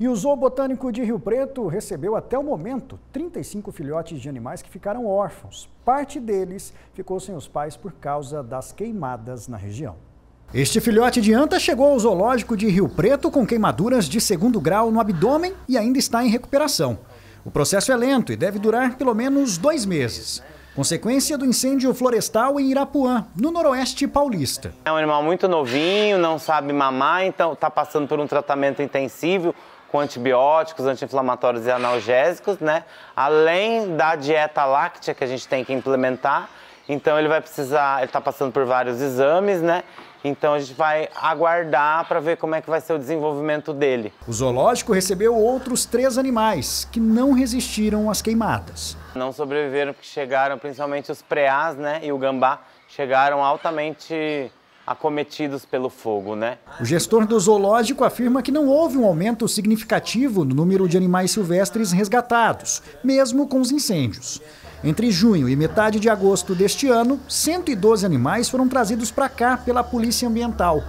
E o Zoo Botânico de Rio Preto recebeu até o momento 35 filhotes de animais que ficaram órfãos. Parte deles ficou sem os pais por causa das queimadas na região. Este filhote de anta chegou ao zoológico de Rio Preto com queimaduras de segundo grau no abdômen e ainda está em recuperação. O processo é lento e deve durar pelo menos dois meses. Consequência do incêndio florestal em Irapuã, no noroeste paulista. É um animal muito novinho, não sabe mamar, então está passando por um tratamento intensivo com antibióticos, anti-inflamatórios e analgésicos, né? Além da dieta láctea que a gente tem que implementar. Então ele vai precisar, ele está passando por vários exames, né? Então a gente vai aguardar para ver como é que vai ser o desenvolvimento dele. O zoológico recebeu outros três animais que não resistiram às queimadas. Não sobreviveram porque chegaram, principalmente os preás, né, e o gambá, chegaram altamente acometidos pelo fogo, né? O gestor do zoológico afirma que não houve um aumento significativo no número de animais silvestres resgatados, mesmo com os incêndios. Entre junho e metade de agosto deste ano, 112 animais foram trazidos para cá pela Polícia Ambiental.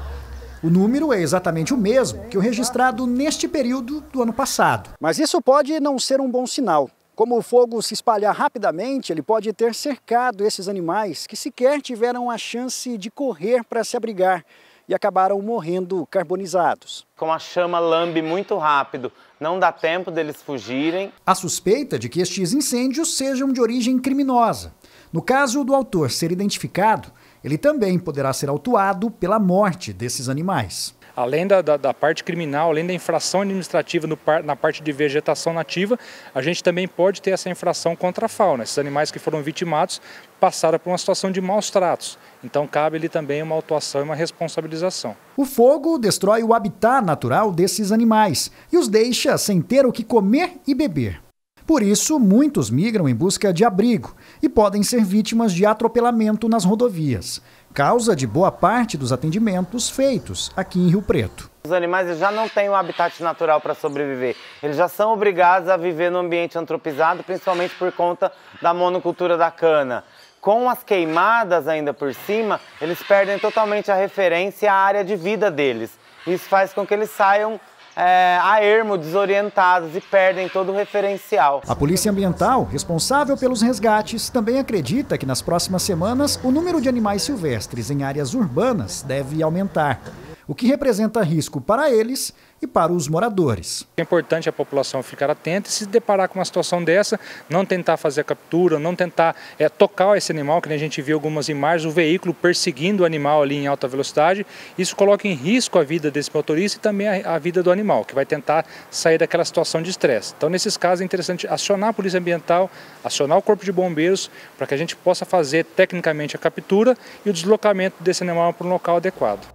O número é exatamente o mesmo que o registrado neste período do ano passado. Mas isso pode não ser um bom sinal. Como o fogo se espalhar rapidamente, ele pode ter cercado esses animais que sequer tiveram a chance de correr para se abrigar e acabaram morrendo carbonizados. Como a chama lambe muito rápido, não dá tempo deles fugirem. A suspeita de que estes incêndios sejam de origem criminosa. No caso do autor ser identificado, ele também poderá ser autuado pela morte desses animais além da, da, da parte criminal, além da infração administrativa no, na parte de vegetação nativa, a gente também pode ter essa infração contra a fauna. Esses animais que foram vitimados passaram por uma situação de maus tratos. Então cabe ali também uma autuação e uma responsabilização. O fogo destrói o habitat natural desses animais e os deixa sem ter o que comer e beber. Por isso, muitos migram em busca de abrigo e podem ser vítimas de atropelamento nas rodovias causa de boa parte dos atendimentos feitos aqui em Rio Preto. Os animais já não têm um habitat natural para sobreviver. Eles já são obrigados a viver no ambiente antropizado, principalmente por conta da monocultura da cana. Com as queimadas ainda por cima, eles perdem totalmente a referência à área de vida deles. Isso faz com que eles saiam é, a ermo, desorientadas e perdem todo o referencial. A Polícia Ambiental, responsável pelos resgates, também acredita que nas próximas semanas o número de animais silvestres em áreas urbanas deve aumentar o que representa risco para eles e para os moradores. É importante a população ficar atenta e se deparar com uma situação dessa, não tentar fazer a captura, não tentar é, tocar esse animal, que a gente viu algumas imagens, o veículo perseguindo o animal ali em alta velocidade. Isso coloca em risco a vida desse motorista e também a, a vida do animal, que vai tentar sair daquela situação de estresse. Então, nesses casos, é interessante acionar a Polícia Ambiental, acionar o Corpo de Bombeiros, para que a gente possa fazer tecnicamente a captura e o deslocamento desse animal para um local adequado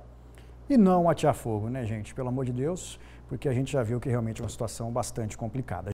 e não atear fogo, né, gente? Pelo amor de Deus, porque a gente já viu que realmente é uma situação bastante complicada.